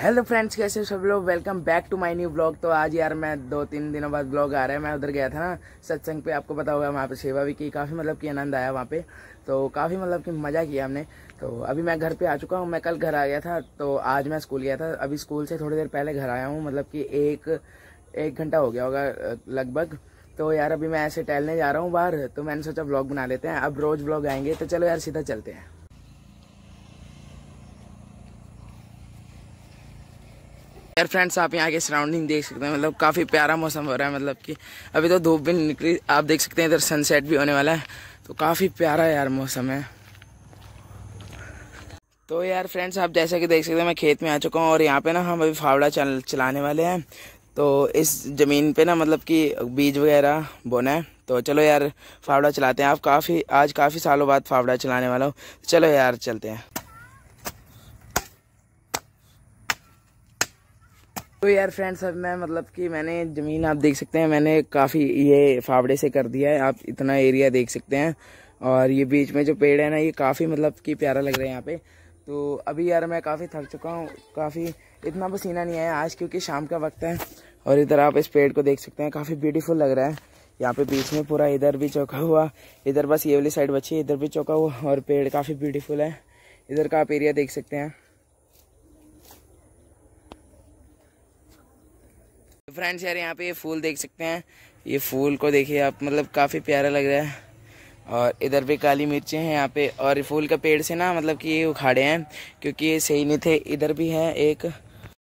hello friends कैसे सब लोग welcome back to my new blog तो आज यार मैं दो तीन दिनों बाद ब्लॉग आ रहा है मैं उधर गया था ना सत्संग पे आपको पता होगा वहाँ पे सेवा भी की काफ़ी मतलब कि आनंद आया वहाँ पे तो काफ़ी मतलब कि मज़ा किया हमने तो अभी मैं घर पे आ चुका हूँ मैं कल घर आ गया था तो आज मैं स्कूल गया था अभी स्कूल से थोड़ी देर पहले घर आया हूँ मतलब कि एक एक घंटा हो गया होगा लगभग तो यार अभी मैं ऐसे टहलने जा रहा हूँ बाहर तो मैंने सोचा ब्लॉग बना लेते हैं अब रोज़ ब्लॉग आएंगे तो चलो यार सीधा चलते हैं यार फ्रेंड्स आप यहाँ के सराउंडिंग देख सकते हैं मतलब काफ़ी प्यारा मौसम हो रहा है मतलब कि अभी तो धूप भी निकली आप देख सकते हैं इधर सनसेट भी होने वाला है तो काफ़ी प्यारा यार मौसम है तो यार फ्रेंड्स आप जैसा कि देख सकते हैं मैं खेत में आ चुका हूँ और यहाँ पे ना हम अभी फावड़ा चल चलाने वाले हैं तो इस ज़मीन पे ना मतलब कि बीज वगैरह बोना है तो चलो यार फावड़ा चलाते हैं आप काफ़ी आज काफ़ी सालों बाद फावड़ा चलाने वाला हो तो चलो यार चलते हैं तो यार फ्रेंड्स अब मैं मतलब कि मैंने ज़मीन आप देख सकते हैं मैंने काफ़ी ये फावड़े से कर दिया है आप इतना एरिया देख सकते हैं और ये बीच में जो पेड़ है ना ये काफ़ी मतलब कि प्यारा लग रहा है यहाँ पे तो अभी यार मैं काफ़ी थक चुका हूँ काफ़ी इतना पसीना नहीं आया आज क्योंकि शाम का वक्त है और इधर आप इस पेड़ को देख सकते हैं काफ़ी ब्यूटीफुल लग रहा है यहाँ पे बीच में पूरा इधर भी चौका हुआ इधर बस ये वाली साइड बची है इधर भी चौका हुआ और पेड़ काफ़ी ब्यूटीफुल है इधर का आप एरिया देख सकते हैं फ्रेंड्स यार यहाँ पे ये फूल देख सकते हैं ये फूल को देखिए आप मतलब काफ़ी प्यारा लग रहा है और इधर भी काली मिर्चें हैं यहाँ पे और फूल का पेड़ से ना मतलब कि ये उखाड़े हैं क्योंकि ये सही नहीं थे इधर भी है एक